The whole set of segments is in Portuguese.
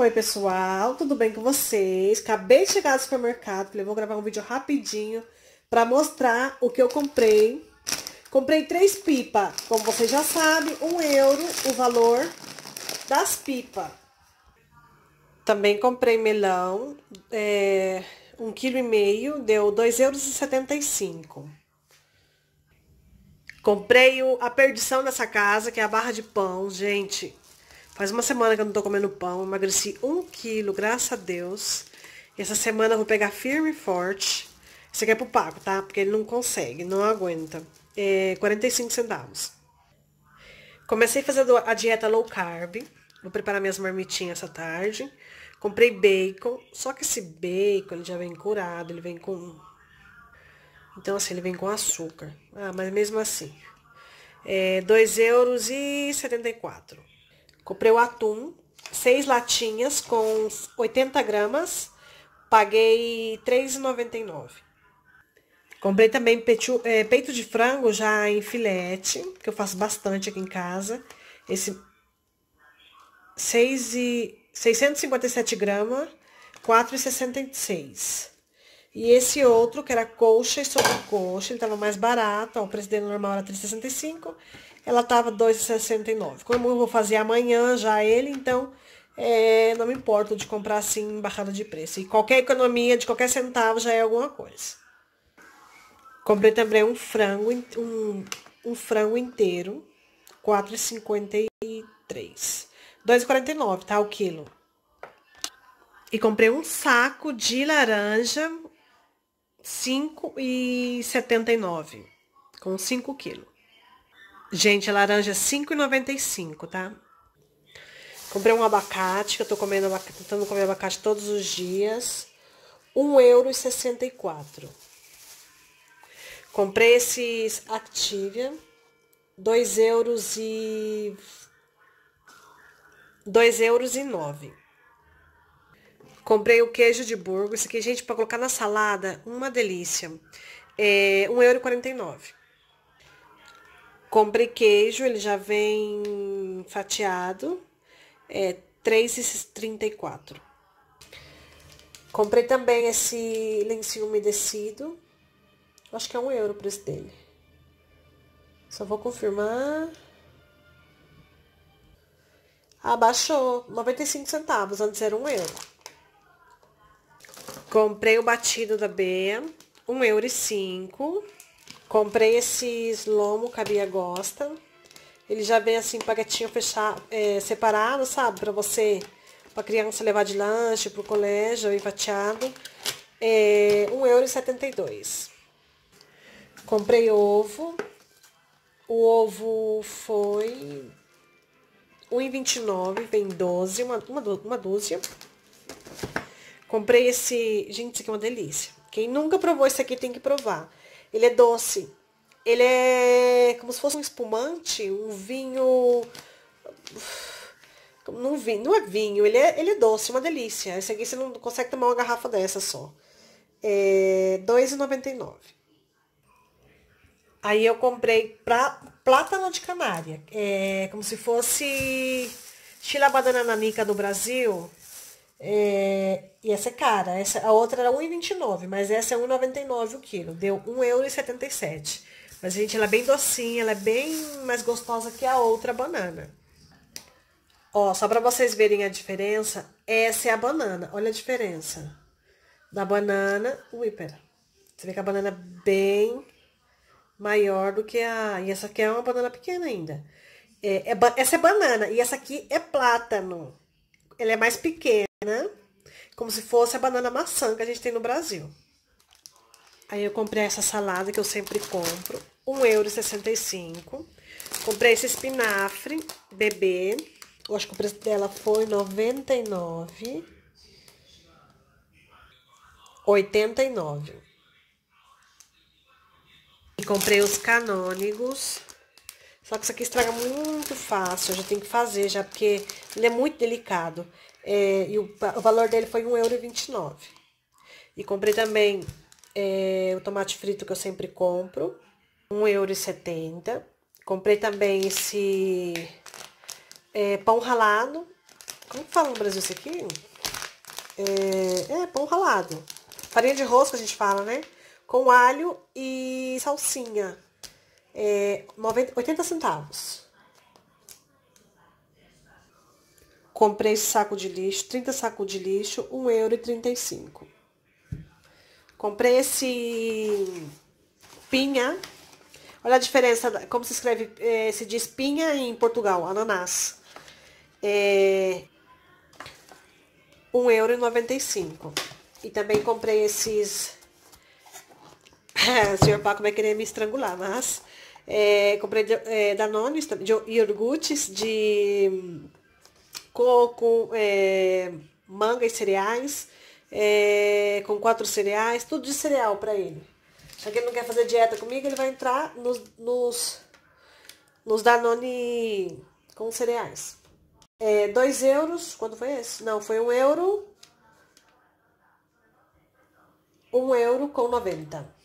Oi, pessoal, tudo bem com vocês? Acabei de chegar do supermercado, falei, vou gravar um vídeo rapidinho para mostrar o que eu comprei. Comprei três pipas, como vocês já sabem, um euro o valor das pipas. Também comprei melão, é, um quilo e meio, deu dois euros e setenta e cinco. Comprei a perdição dessa casa, que é a barra de pão, gente. Faz uma semana que eu não tô comendo pão, emagreci um quilo, graças a Deus. E essa semana eu vou pegar firme e forte. Isso aqui é pro Paco, tá? Porque ele não consegue, não aguenta. É 45 centavos. Comecei fazendo a dieta low carb. Vou preparar minhas marmitinhas essa tarde. Comprei bacon, só que esse bacon ele já vem curado, ele vem com... Então, assim, ele vem com açúcar. Ah, mas mesmo assim. É 2,74 euros. Comprei o atum, seis latinhas com 80 gramas, paguei R$ 3,99. Comprei também peito, é, peito de frango já em filete, que eu faço bastante aqui em casa. Esse 6 e, 657 gramas, 4,66. E esse outro, que era coxa e sobrecoxa, ele estava mais barato, ó, o preço dele normal era 3,65 ela estava 2,69. Como eu vou fazer amanhã já ele, então é, não me importo de comprar assim barrada de preço. E qualquer economia de qualquer centavo já é alguma coisa. Comprei também um frango, um, um frango inteiro, 4,53. 2,49, tá? O quilo. E comprei um saco de laranja, 5,79, com 5 quilos. Gente, a laranja é 5,95, tá? Comprei um abacate, que eu tô comendo abacate, tentando comer abacate todos os dias. 1,64€. Comprei esses Activia. 2 euros e... 2 euros e Comprei o queijo de burgo. Isso aqui, gente, para colocar na salada, uma delícia. É 1,49€. Comprei queijo, ele já vem fatiado, é 3,34. Comprei também esse lencinho umedecido, acho que é um euro o preço dele. Só vou confirmar. Abaixou ah, 95 centavos, antes era um euro. Comprei o batido da Bea, um euro e cinco. Comprei esses lomo que a Bia gosta. Ele já vem assim, paquetinho fechado, é, separado, sabe? Pra você, pra criança levar de lanche, pro colégio, enfateado. É 1,72€. Comprei ovo. O ovo foi R$1,29, vem 12, uma, uma, uma dúzia. Comprei esse... Gente, isso aqui é uma delícia. Quem nunca provou isso aqui tem que provar. Ele é doce. Ele é como se fosse um espumante, um vinho. Não, vinho, não é vinho, ele é, ele é doce, uma delícia. Esse aqui você não consegue tomar uma garrafa dessa só. É R$2,99. Aí eu comprei pra, plátano de canária. É como se fosse chila banana nanica do Brasil, é, e essa é cara. Essa, a outra era 1,29, mas essa é 1,99 o quilo. Deu 1,77€. Mas, gente, ela é bem docinha, ela é bem mais gostosa que a outra banana. Ó, só pra vocês verem a diferença, essa é a banana. Olha a diferença. Da banana, pera. Você vê que a banana é bem maior do que a... E essa aqui é uma banana pequena ainda. É, é, essa é banana e essa aqui é plátano. Ela é mais pequena como se fosse a banana maçã que a gente tem no Brasil. Aí eu comprei essa salada que eu sempre compro, 1,65€. Comprei esse espinafre bebê, eu acho que o preço dela foi 99, 89. E comprei os canônigos só que isso aqui estraga muito fácil, já tem que fazer já, porque ele é muito delicado. É, e o, o, valor dele foi R$1,29. E comprei também é, o tomate frito que eu sempre compro, R$1,70. Comprei também esse é, pão ralado. Como fala no Brasil isso aqui? É, é, pão ralado. Farinha de rosca a gente fala, né? Com alho e salsinha é, 90, 80 centavos. Comprei esse saco de lixo, 30 sacos de lixo, euro. Comprei esse pinha. Olha a diferença, como se escreve, é, se diz pinha em Portugal, ananás. É, euro. E também comprei esses é, o senhor Paco vai querer me estrangular, mas é, comprei é, Danones de iogurtes de coco, é, manga e cereais, é, com quatro cereais, tudo de cereal para ele. Se ele não quer fazer dieta comigo, ele vai entrar nos, nos, nos Danone com cereais. É, dois euros, quando foi esse? Não, foi um euro. Um euro com noventa.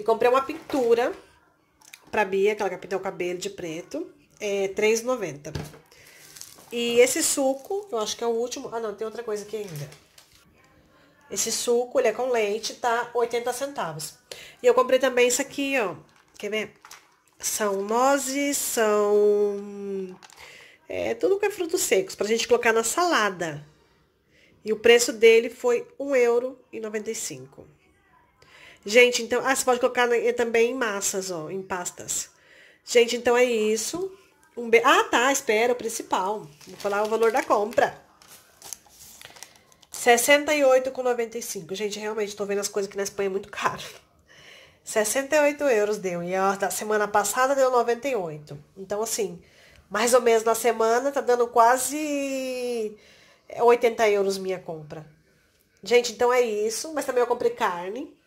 E comprei uma pintura pra Bia, que ela quer pintar o cabelo de preto. É R$3,90. E esse suco, eu acho que é o último... Ah, não, tem outra coisa aqui ainda. Esse suco, ele é com leite, tá 80 centavos. E eu comprei também isso aqui, ó. Quer ver? São nozes, são... É, tudo que é frutos secos, pra gente colocar na salada. E o preço dele foi R$1,95. Gente, então... Ah, você pode colocar eh, também em massas, ó, em pastas. Gente, então é isso. Um be... Ah, tá, espera, o principal. Vou falar o valor da compra. 68,95. Gente, realmente, tô vendo as coisas que na Espanha é muito caro. 68 euros deu. E a da tá, semana passada deu 98. Então, assim, mais ou menos na semana tá dando quase 80 euros minha compra. Gente, então é isso. Mas também eu comprei carne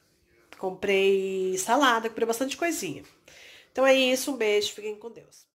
comprei salada, comprei bastante coisinha. Então é isso, um beijo, fiquem com Deus.